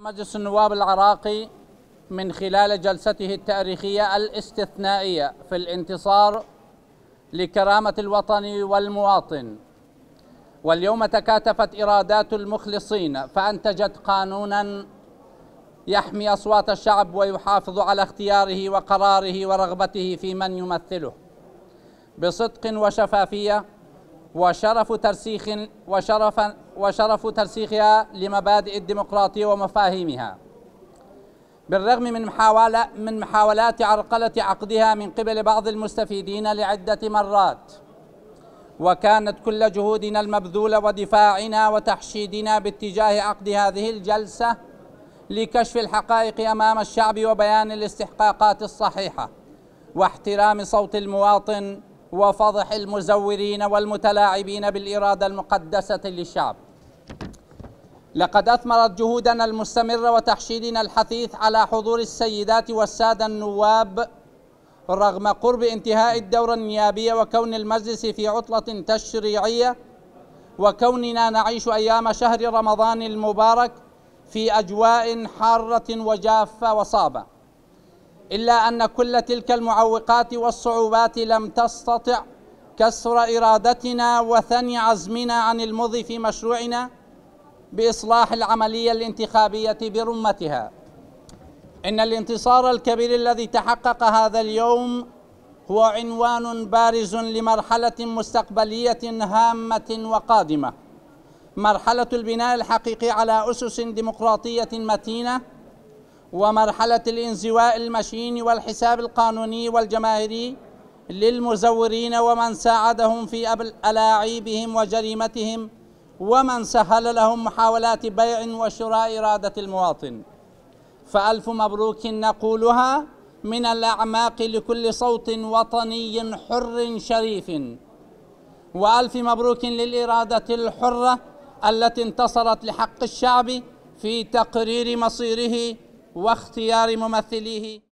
مجلس النواب العراقي من خلال جلسته التاريخية الاستثنائية في الانتصار لكرامة الوطن والمواطن واليوم تكاتفت إرادات المخلصين فأنتجت قانونا يحمي أصوات الشعب ويحافظ على اختياره وقراره ورغبته في من يمثله بصدق وشفافية وشرف ترسيخ وشرف وشرف ترسيخها لمبادئ الديمقراطية ومفاهيمها بالرغم من محاولة من محاولات عرقلة عقدها من قبل بعض المستفيدين لعدة مرات وكانت كل جهودنا المبذولة ودفاعنا وتحشيدنا باتجاه عقد هذه الجلسة لكشف الحقائق أمام الشعب وبيان الاستحقاقات الصحيحة واحترام صوت المواطن وفضح المزورين والمتلاعبين بالإرادة المقدسة للشعب لقد أثمرت جهودنا المستمرة وتحشيدنا الحثيث على حضور السيدات والسادة النواب رغم قرب انتهاء الدورة النيابية وكون المجلس في عطلة تشريعية وكوننا نعيش أيام شهر رمضان المبارك في أجواء حارة وجافة وصعبة إلا أن كل تلك المعوقات والصعوبات لم تستطع كسر إرادتنا وثني عزمنا عن المضي في مشروعنا بإصلاح العملية الانتخابية برمتها إن الانتصار الكبير الذي تحقق هذا اليوم هو عنوان بارز لمرحلة مستقبلية هامة وقادمة مرحلة البناء الحقيقي على أسس ديمقراطية متينة ومرحلة الانزواء المشين والحساب القانوني والجماهيري للمزورين ومن ساعدهم في ألاعيبهم وجريمتهم ومن سهل لهم محاولات بيع وشراء إرادة المواطن فألف مبروك نقولها من الأعماق لكل صوت وطني حر شريف وألف مبروك للإرادة الحرة التي انتصرت لحق الشعب في تقرير مصيره واختيار ممثليه